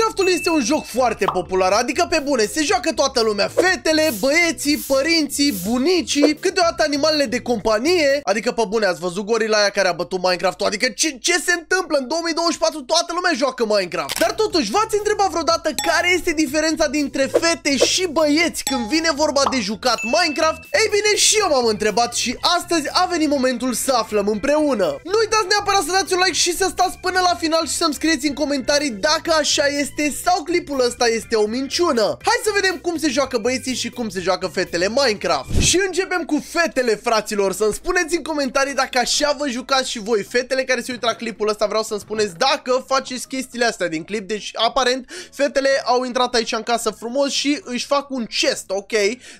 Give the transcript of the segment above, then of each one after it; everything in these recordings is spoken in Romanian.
Minecraftul este un joc foarte popular, adică pe bune, se joacă toată lumea. Fetele, băieții, părinții, bunicii, câteodată animalele de companie. Adică pe bune, ați văzut gorila aia care a bătut Minecraft-ul. Adică ce, ce se întâmplă? În 2024 toată lumea joacă Minecraft. Dar totuși, v-ați întrebat vreodată care este diferența dintre fete și băieți când vine vorba de jucat Minecraft? Ei bine, și eu m-am întrebat și astăzi a venit momentul să aflăm împreună. Nu uitați neapărat să dați un like și să stați până la final și să-mi scrieți în comentarii dacă așa este este sau clipul ăsta este o minciună. Hai să vedem cum se joacă băieții și cum se joacă fetele Minecraft. Și începem cu fetele, fraților. Să-mi spuneți în comentarii dacă așa vă jucați și voi. Fetele care se uită la clipul ăsta vreau să-mi spuneți dacă faceți chestiile astea din clip. Deci, aparent, fetele au intrat aici în casă frumos și își fac un chest, ok?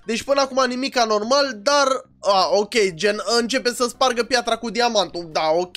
Deci până acum nimic anormal, dar a, ok, gen începe să spargă piatra cu diamantul, da, ok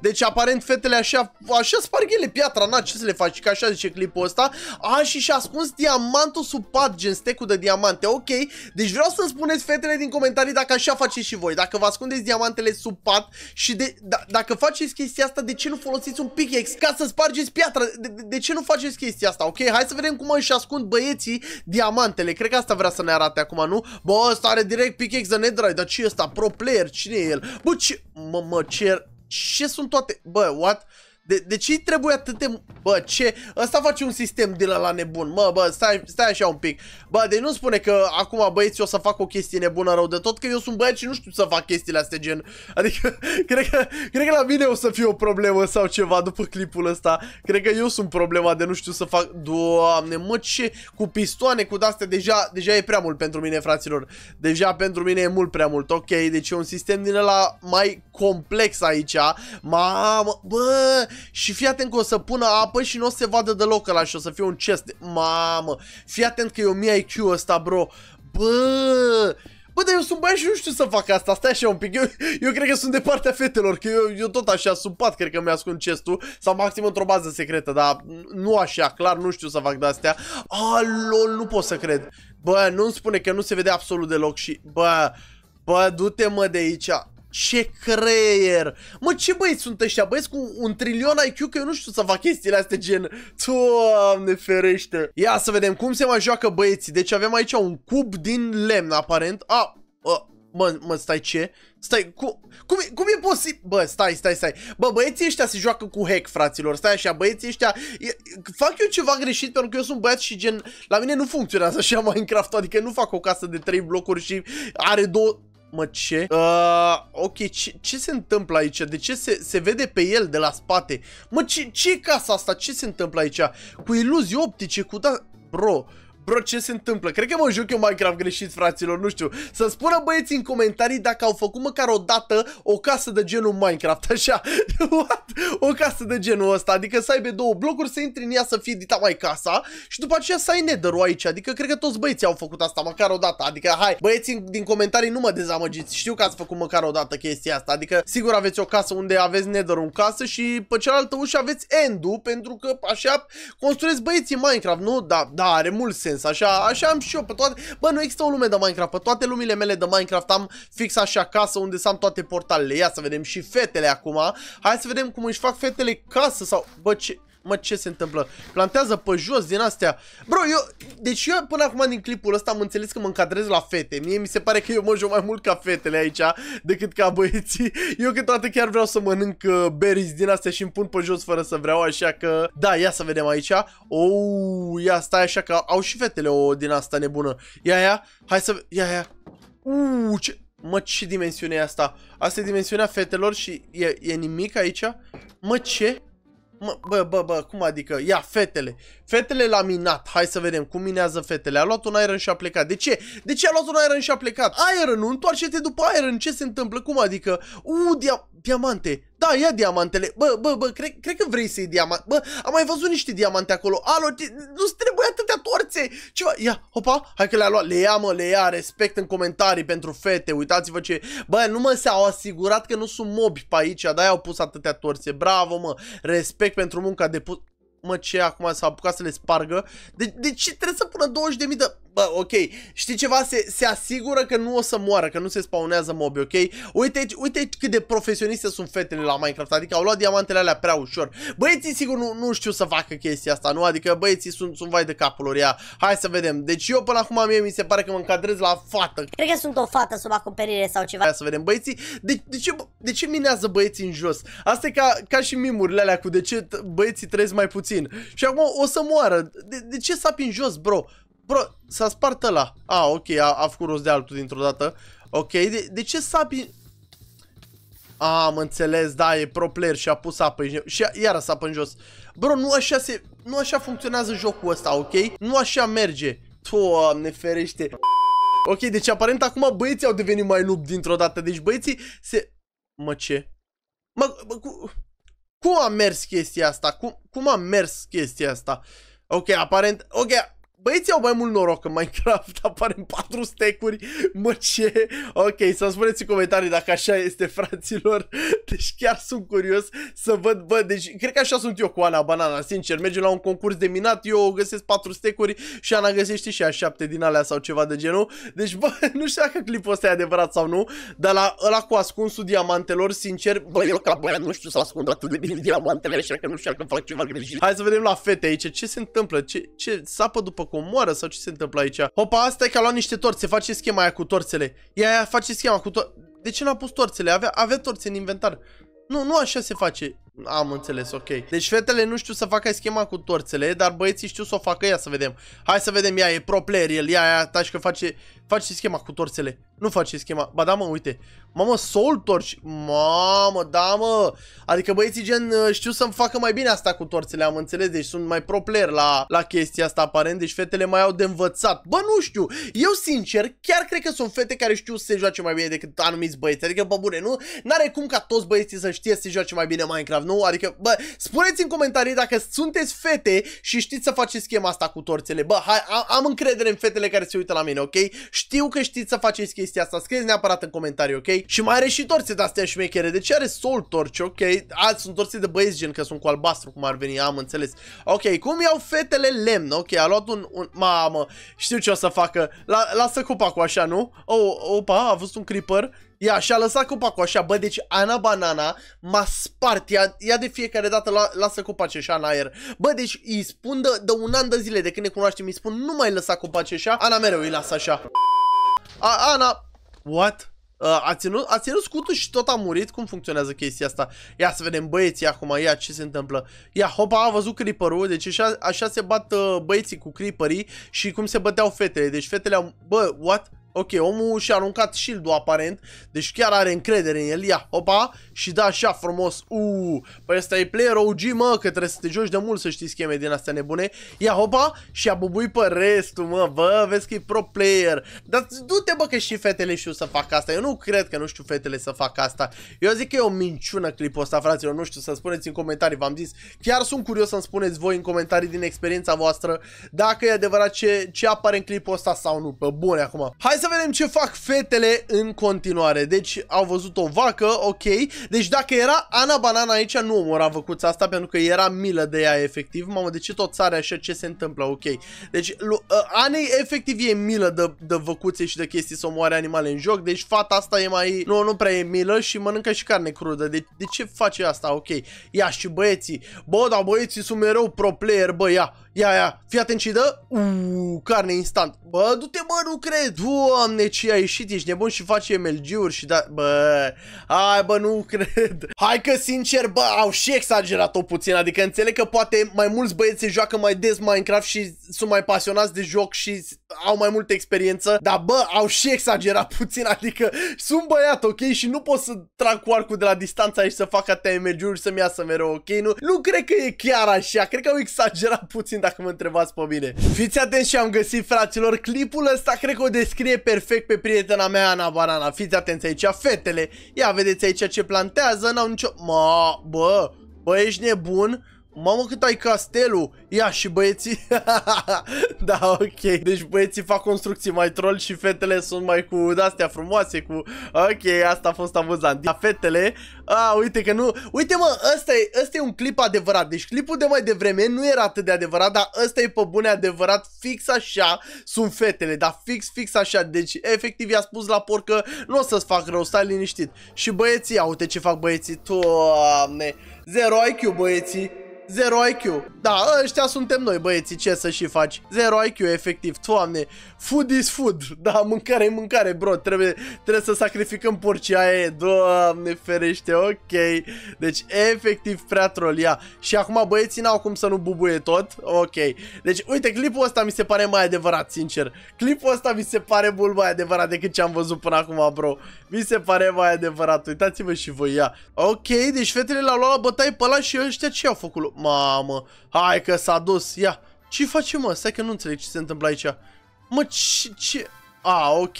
Deci aparent fetele așa, așa sparg ele piatra, na, ce să le faci, că așa zice clipul ăsta A, și și-a ascuns diamantul sub pat, gen stecul de diamante, ok Deci vreau să-mi spuneți fetele din comentarii dacă așa faceți și voi Dacă vă ascundeți diamantele sub pat și de, da, dacă faceți chestia asta, de ce nu folosiți un pickaxe ca să spargeți piatra? De, de, de ce nu faceți chestia asta, ok? Hai să vedem cum își ascund băieții diamantele, cred că asta vrea să ne arate acum, nu? Bă, ăsta are direct pickaxe de netherite dar ce e ăsta? Pro player? Cine e el? Bă, ce... Mă, mă cer... Ce sunt toate... Bă, what? De, de ce trebuie atât de... Bă, ce? Ăsta face un sistem din la nebun. Mă, bă, stai, stai așa un pic. Bă, de nu spune că acum băieți o să fac o chestie nebună rău de tot, că eu sunt băiat și nu știu să fac chestiile astea gen. Adică, cred că, cred că la mine o să fie o problemă sau ceva după clipul ăsta. Cred că eu sunt problema de nu știu să fac... Doamne, mă, ce? Cu pistoane, cu astea, deja, deja e prea mult pentru mine, fraților. Deja pentru mine e mult prea mult. Ok, deci e un sistem din la mai complex aici. Mamă, bă și fii atent că o să pună apă și nu o să se vadă deloc ăla și o să fie un chest de... Mamă, fii atent că e 1000 IQ ăsta, bro. Bă... Bă, dar eu sunt băiat și nu știu să fac asta, stai așa un pic, eu, eu cred că sunt de partea fetelor, că eu, eu tot așa sub pat, cred că mi-ascund chestul, sau maxim într-o bază secretă, dar nu așa, clar, nu știu să fac de-astea. Alo, nu pot să cred. Bă, nu-mi spune că nu se vede absolut deloc și, bă, bă, du-te mă de aici. Ce creier! Mă, ce băieți sunt ăștia? Băieți cu un trilion IQ că eu nu știu să fac chestiile astea gen... Doamne ferește! Ia să vedem cum se mai joacă băieții. Deci avem aici un cub din lemn, aparent. A, a mă, mă, stai ce? Stai, cu cum, e, cum e posibil? Bă, stai, stai, stai. Bă, băieții ăștia se joacă cu hack, fraților. Stai așa, băieții ăștia... E, fac eu ceva greșit pentru că eu sunt băiat și gen... La mine nu funcționează așa Minecraft, adică nu fac o casă de 3 blocuri și are două... Mă, ce? Uh, ok, ce, ce se întâmplă aici? De ce se, se vede pe el de la spate? Mă, ce, ce e casa asta? Ce se întâmplă aici? Cu iluzii optice, cu da... Bro, Bro, ce se întâmplă? Cred că mă joc eu Minecraft greșit, fraților, nu știu. Să spună băieții în comentarii dacă au făcut măcar o dată o casă de genul Minecraft, așa. What? O casă de genul ăsta, adică să aibă două blocuri, să intri în ea să fie dita mai casa și după aceea să ai nether aici. Adică cred că toți băieții au făcut asta măcar o dată. Adică hai, băieții din comentarii nu mă dezamăgiți. Știu că ați făcut măcar o dată chestia asta. Adică sigur aveți o casă unde aveți nether în casă și pe cealaltă ușă aveți endu pentru că așa construiesc băieții Minecraft, nu? Da, da, are mult sens sens, așa, așa am și eu pe toate. Bă, nu există o lume de Minecraft, pe toate lumile mele de Minecraft am fix așa casă unde să am toate portalele. Ia să vedem și fetele acum. Hai să vedem cum își fac fetele casă sau... Bă, ce mă, ce se întâmplă? Plantează pe jos din astea. Bro, eu, deci eu până acum din clipul ăsta am înțeles că mă încadrez la fete. Mie mi se pare că eu mă joc mai mult ca fetele aici decât ca băieții. Eu câteodată chiar vreau să mănânc uh, berries din astea și îmi pun pe jos fără să vreau, așa că... Da, ia să vedem aici. Oh, ia, stai așa că au și fetele o din asta nebună. Ia, ia, hai să... Ia, ia. Uuu, ce... Mă, ce dimensiune e asta? Asta e dimensiunea fetelor și e, e nimic aici? Mă, ce? Mă, bă, bă, bă, cum adică? Ia, fetele. Fetele la minat. Hai să vedem cum minează fetele. A luat un iron și a plecat. De ce? De ce a luat un iron și a plecat? Iron, nu întoarce-te după iron. Ce se întâmplă? Cum adică? Uuu, dia diamante. Da, ia diamantele. Bă, bă, bă, cred, cred că vrei să iei diamant. Bă, am mai văzut niște diamante acolo. Alo, nu-ți trebuie atâtea torțe. Ceva, ia, hopa, hai că le-a luat. Le ia, mă, le ia, respect în comentarii pentru fete. Uitați-vă ce... Bă, nu mă, se-au asigurat că nu sunt mobi pe aici, Da, au pus atâtea torțe. Bravo, mă, respect pentru munca depus. mă, ce acum s-a apucat să le spargă. De, de ce trebuie să pună 20.000 de bă, ok, știi ceva, se, se asigură că nu o să moară, că nu se spawnează mobi, ok? Uite, uite cât de profesioniste sunt fetele la Minecraft, adică au luat diamantele alea prea ușor. Băieții sigur nu, nu știu să facă chestia asta, nu? Adică băieții sunt, sunt vai de capul lor, ia, hai să vedem. Deci eu până acum mie mi se pare că mă încadrez la fată. Cred că sunt o fată sub acoperire sau ceva. Hai să vedem, băieții, de, de, ce, de ce minează băieții în jos? Asta e ca, ca și mimurile alea cu de ce băieții trăiesc mai puțin. Și acum o să moară. De, de ce sapi în jos, bro? Bro, s-a spart ăla. A, ah, ok, a, a făcut rost de altul dintr-o dată. Ok, de, de ce sapi... A, am înțeles, da, e pro player și a pus apă și a, iară sapă în jos. Bro, nu așa se... Nu așa funcționează jocul ăsta, ok? Nu așa merge. Doamne ferește. Ok, deci aparent acum băieții au devenit mai lup dintr-o dată. Deci băieții se... Mă, ce? Mă, mă cu... Cum a mers chestia asta? Cum, cum a mers chestia asta? Ok, aparent... Ok, Băieții au mai mult noroc în Minecraft, apare în 4 stecuri, mă ce? Ok, să-mi spuneți în comentarii dacă așa este, fraților. Deci chiar sunt curios să văd, bă, deci cred că așa sunt eu cu Ana Banana, sincer. Mergem la un concurs de minat, eu găsesc 4 stecuri și Ana găsește și a 7 din alea sau ceva de genul. Deci, bă, nu știu dacă clipul ăsta e adevărat sau nu, dar la ăla cu ascunsul diamantelor, sincer, bă, eu ca băiat nu știu să ascund atât de bine diamantele și că nu știu că fac ceva greșit. Hai să vedem la fete aici, ce se întâmplă, ce, ce sapă după comoară sau ce se întâmplă aici? Hopa, asta e că a luat niște torțe, face schema aia cu torțele. Ea face schema cu torțele. De ce n-a pus torțele? Avea, avea torțe în inventar. Nu, nu așa se face. Am înțeles, ok. Deci fetele nu știu să facă schema cu torțele, dar băieții știu să o facă ea, să vedem. Hai să vedem, ea e pro player, el, ea, ea, taci că face, face schema cu torțele. Nu face schema. Ba da, mă, uite. Mamă, soul torch. Mamă, da, mă. Adică băieții gen uh, știu să-mi facă mai bine asta cu torțele, am înțeles. Deci sunt mai pro player la, la chestia asta aparent. Deci fetele mai au de învățat. Bă, nu știu. Eu, sincer, chiar cred că sunt fete care știu să se joace mai bine decât anumiți băieți. Adică, bă, bune, nu? N-are cum ca toți băieții să știe să se joace mai bine Minecraft, nu? Adică, bă, spuneți în comentarii dacă sunteți fete și știți să faceți schema asta cu torțele. Bă, hai, am, încredere în fetele care se uită la mine, ok? Știu că știți să faceți chestia chestia asta, scrieți neapărat în comentarii, ok? Și mai are și torțe de-astea șmechere, de ce are soul torci, ok? Alți sunt torțe de băieți gen că sunt cu albastru, cum ar veni, am înțeles. Ok, cum iau fetele lemn, ok, a luat un, un... mamă, știu ce o să facă, La, lasă copacul așa, nu? Oh, opa, a văzut un creeper, Ia, și-a lăsat copacul așa, bă, deci Ana Banana m-a spart, ia, ia de fiecare dată la, lasă copacul așa în aer. Bă, deci îi spun de, de un an de zile de când ne cunoaștem, îi spun nu mai lăsa copacul așa, Ana mereu îi lasă așa. A, Ana... What? Uh, a, ținut, a ținut scutul și tot a murit? Cum funcționează chestia asta? Ia să vedem băieții acum, ia ce se întâmplă. Ia, hopa, a văzut creeperul, deci așa, așa se bat uh, băieții cu creeperii și cum se băteau fetele. Deci fetele au... Bă, what? Ok, omul și-a aruncat shield-ul aparent, deci chiar are încredere în el, ia, opa! și da așa frumos, uuu, păi ăsta e player OG, mă, că trebuie să te joci de mult să știi scheme din astea nebune, ia, opa! și a bubuit pe restul, mă, bă, vezi că e pro player, dar du-te, bă, că și fetele știu să fac asta, eu nu cred că nu știu fetele să fac asta, eu zic că e o minciună clipul ăsta, fraților, nu știu, să spuneți în comentarii, v-am zis, chiar sunt curios să-mi spuneți voi în comentarii din experiența voastră, dacă e adevărat ce, ce apare în clipul ăsta sau nu, pe bune acum. Hai să să vedem ce fac fetele în continuare. Deci au văzut o vacă, ok. Deci dacă era Ana Banana aici, nu omora văcuța asta pentru că era milă de ea efectiv. Mamă, de ce tot sare așa? Ce se întâmplă? Ok. Deci uh, Anei efectiv e milă de, de văcuțe și de chestii să omoare animale în joc. Deci fata asta e mai... Nu, nu prea e milă și mănâncă și carne crudă. De, de ce face asta? Ok. Ia și băieții. Bă, dar băieții sunt mereu pro player, bă, ia. Ia, ia, fii atent și dă. Uuu, carne instant. Bă, du-te, bă, nu cred. Doamne, ce a ieșit, ești nebun și faci MLG-uri și da... Bă, hai, bă, nu cred. Hai că, sincer, bă, au și exagerat-o puțin. Adică înțeleg că poate mai mulți băieți se joacă mai des Minecraft și sunt mai pasionați de joc și au mai multă experiență. Dar, bă, au și exagerat puțin. Adică sunt băiat, ok? Și nu pot să trag cu arcul de la distanță aici să fac atâtea MLG-uri să-mi iasă mereu, ok? Nu, nu cred că e chiar așa. Cred că au exagerat puțin dacă mă întrebați pe mine. Fiți atenți și am găsit, fraților, clipul ăsta cred că o descrie perfect pe prietena mea, Ana Banana. Fiți atenți aici, fetele. Ia, vedeți aici ce plantează, n-au nicio... Ma, bă, bă, ești nebun? Mamă cât ai castelul! Ia și băieții! da, ok. Deci băieții fac construcții mai troll și fetele sunt mai cu astea frumoase, cu... Ok, asta a fost amuzant. Da, fetele... A, uite că nu... Uite mă, ăsta e, ăsta e un clip adevărat. Deci clipul de mai devreme nu era atât de adevărat, dar ăsta e pe bune adevărat. Fix așa sunt fetele, dar fix, fix așa. Deci efectiv i-a spus la porc nu o să-ți fac rău, stai liniștit. Și băieții, uite ce fac băieții. Toamne... Zero IQ băieții 0 IQ. Da, ăștia suntem noi, băieții, ce să și faci? 0 IQ, efectiv, toamne. Food is food. Da, mâncare e mâncare, bro. Trebuie, trebuie să sacrificăm porcii e. Doamne ferește, ok. Deci, efectiv, prea trolia. Și acum băieții n-au cum să nu bubuie tot. Ok. Deci, uite, clipul ăsta mi se pare mai adevărat, sincer. Clipul ăsta mi se pare mult mai adevărat decât ce am văzut până acum, bro. Mi se pare mai adevărat. Uitați-vă și voi, ia. Ok, deci fetele l-au luat la bătaie pe ăla și ăștia ce au făcut? Mamă, hai că s-a dus, ia. Ce face, mă? Stai că nu înțeleg ce se întâmplă aici. Mă, ce... ce... A, ok.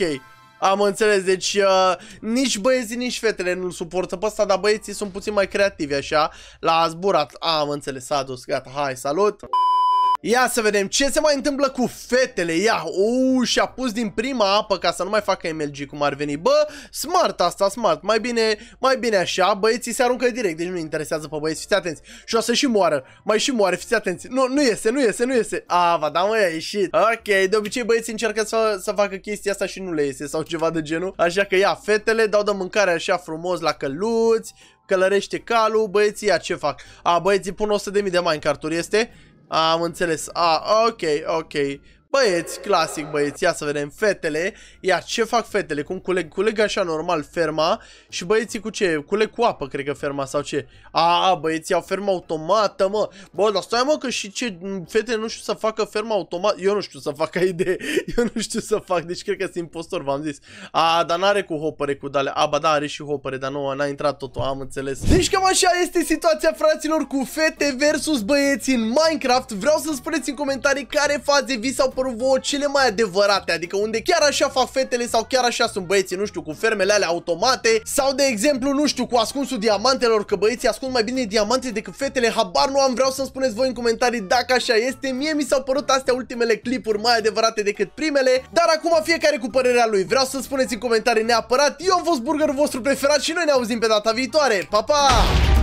Am înțeles, deci uh, nici băieții, nici fetele nu-l suportă pe ăsta, dar băieții sunt puțin mai creativi, așa. L-a zburat. A, am înțeles, s-a dus, gata, hai, salut! Ia să vedem ce se mai întâmplă cu fetele. Ia, uuu, și-a pus din prima apă ca să nu mai facă MLG cum ar veni. Bă, smart asta, smart. Mai bine, mai bine așa. Băieții se aruncă direct, deci nu interesează pe băieți. Fiți atenți. Și o să și moară. Mai și moare, fiți atenți. Nu, nu iese, nu iese, nu iese. A, va da, mă, a ieșit. Ok, de obicei băieții încearcă să, să facă chestia asta și nu le iese sau ceva de genul. Așa că ia, fetele dau de mâncare așa frumos la căluți, călărește calul, băieții ia ce fac? A, băieții pun 100.000 de în carturi, este? Am înțeles. ah, ok, ok. Băieți, clasic băieți, ia să vedem fetele. Iar ce fac fetele? Cum culeg? Culeg așa normal ferma și băieții cu ce? Culeg cu apă, cred că ferma sau ce? A, băieții au fermă automată, mă. Bă, dar stai mă că și ce fetele nu știu să facă fermă automată. Eu nu știu să fac ca idee. Eu nu știu să fac, deci cred că sunt impostor, v-am zis. A, dar n-are cu hopăre cu dale. A, ba da, are și hopăre, dar nu, n-a intrat totul, am înțeles. Deci cam așa este situația fraților cu fete versus băieți în Minecraft. Vreau să spuneți în comentarii care faze vi s-au părut vouă cele mai adevărate, adică unde chiar așa fac fetele sau chiar așa sunt băieții, nu știu, cu fermele alea automate sau de exemplu, nu știu, cu ascunsul diamantelor, că băieții ascund mai bine diamante decât fetele, habar nu am, vreau să-mi spuneți voi în comentarii dacă așa este, mie mi s-au părut astea ultimele clipuri mai adevărate decât primele, dar acum fiecare cu părerea lui, vreau să spuneți în comentarii neapărat, eu am fost burgerul vostru preferat și noi ne auzim pe data viitoare, pa, pa!